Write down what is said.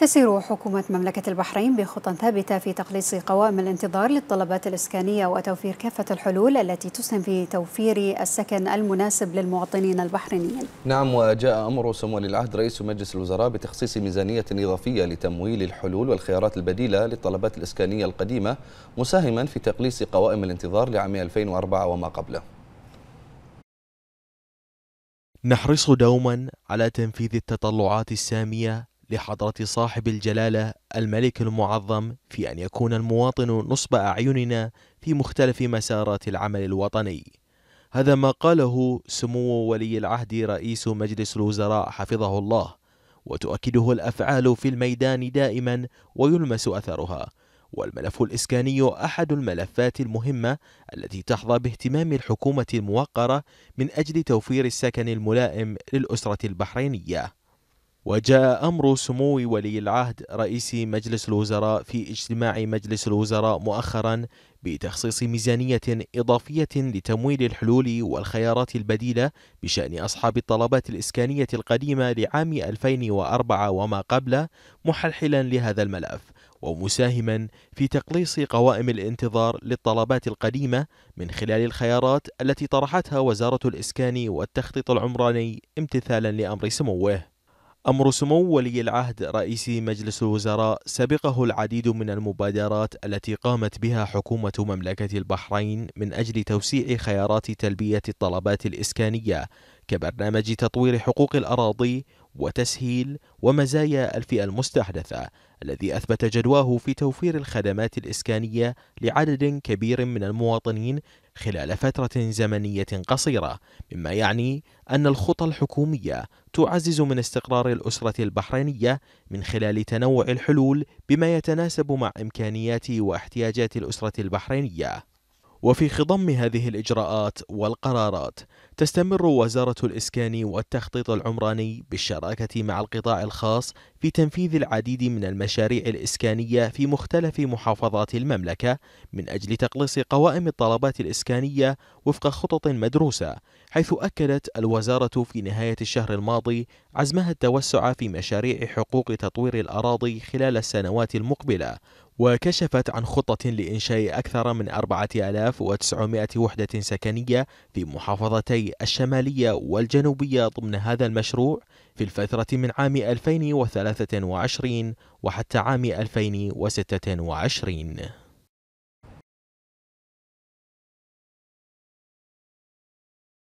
تسير حكومة مملكة البحرين بخطى ثابتة في تقليص قوائم الانتظار للطلبات الإسكانية وتوفير كافة الحلول التي تسهم في توفير السكن المناسب للمواطنين البحرينيين. نعم وجاء أمر سمو ولي العهد رئيس مجلس الوزراء بتخصيص ميزانية إضافية لتمويل الحلول والخيارات البديلة للطلبات الإسكانية القديمة مساهما في تقليص قوائم الانتظار لعام 2004 وما قبله. نحرص دوما على تنفيذ التطلعات السامية لحضرة صاحب الجلالة الملك المعظم في أن يكون المواطن نصب أعيننا في مختلف مسارات العمل الوطني هذا ما قاله سمو ولي العهد رئيس مجلس الوزراء حفظه الله وتؤكده الأفعال في الميدان دائما ويلمس أثرها والملف الإسكاني أحد الملفات المهمة التي تحظى باهتمام الحكومة الموقرة من أجل توفير السكن الملائم للأسرة البحرينية وجاء أمر سمو ولي العهد رئيس مجلس الوزراء في اجتماع مجلس الوزراء مؤخرا بتخصيص ميزانية إضافية لتمويل الحلول والخيارات البديلة بشأن أصحاب الطلبات الإسكانية القديمة لعام 2004 وما قبله محلحلا لهذا الملف ومساهما في تقليص قوائم الانتظار للطلبات القديمة من خلال الخيارات التي طرحتها وزارة الإسكان والتخطيط العمراني امتثالا لأمر سموه أمر سمو ولي العهد رئيس مجلس الوزراء سبقه العديد من المبادرات التي قامت بها حكومة مملكة البحرين من أجل توسيع خيارات تلبية الطلبات الإسكانية كبرنامج تطوير حقوق الأراضي وتسهيل ومزايا الفئة المستحدثة الذي أثبت جدواه في توفير الخدمات الإسكانية لعدد كبير من المواطنين خلال فترة زمنية قصيرة، مما يعني أن الخطى الحكومية تعزز من استقرار الأسرة البحرينية من خلال تنوع الحلول بما يتناسب مع إمكانيات واحتياجات الأسرة البحرينية. وفي خضم هذه الإجراءات والقرارات تستمر وزارة الإسكان والتخطيط العمراني بالشراكة مع القطاع الخاص في تنفيذ العديد من المشاريع الإسكانية في مختلف محافظات المملكة من أجل تقليص قوائم الطلبات الإسكانية وفق خطط مدروسة حيث أكدت الوزارة في نهاية الشهر الماضي عزمها التوسع في مشاريع حقوق تطوير الأراضي خلال السنوات المقبلة وكشفت عن خطة لإنشاء أكثر من 4900 وحدة سكنية في محافظتي الشمالية والجنوبية ضمن هذا المشروع في الفترة من عام 2023 وحتى عام 2026